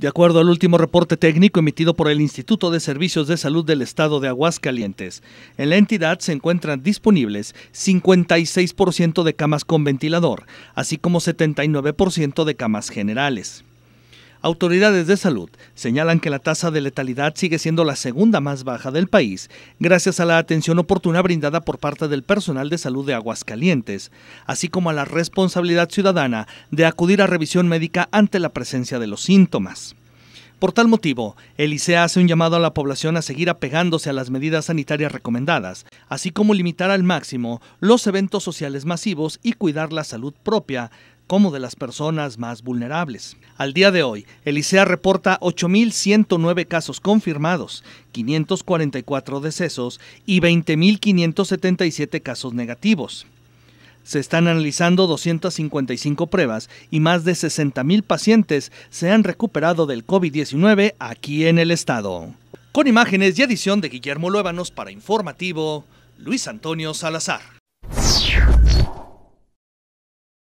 De acuerdo al último reporte técnico emitido por el Instituto de Servicios de Salud del Estado de Aguascalientes, en la entidad se encuentran disponibles 56% de camas con ventilador, así como 79% de camas generales. Autoridades de salud señalan que la tasa de letalidad sigue siendo la segunda más baja del país, gracias a la atención oportuna brindada por parte del personal de salud de Aguascalientes, así como a la responsabilidad ciudadana de acudir a revisión médica ante la presencia de los síntomas. Por tal motivo, el ICEA hace un llamado a la población a seguir apegándose a las medidas sanitarias recomendadas, así como limitar al máximo los eventos sociales masivos y cuidar la salud propia, como de las personas más vulnerables. Al día de hoy, el ICEA reporta 8.109 casos confirmados, 544 decesos y 20.577 casos negativos. Se están analizando 255 pruebas y más de 60.000 pacientes se han recuperado del COVID-19 aquí en el estado. Con imágenes y edición de Guillermo Luévanos para Informativo, Luis Antonio Salazar.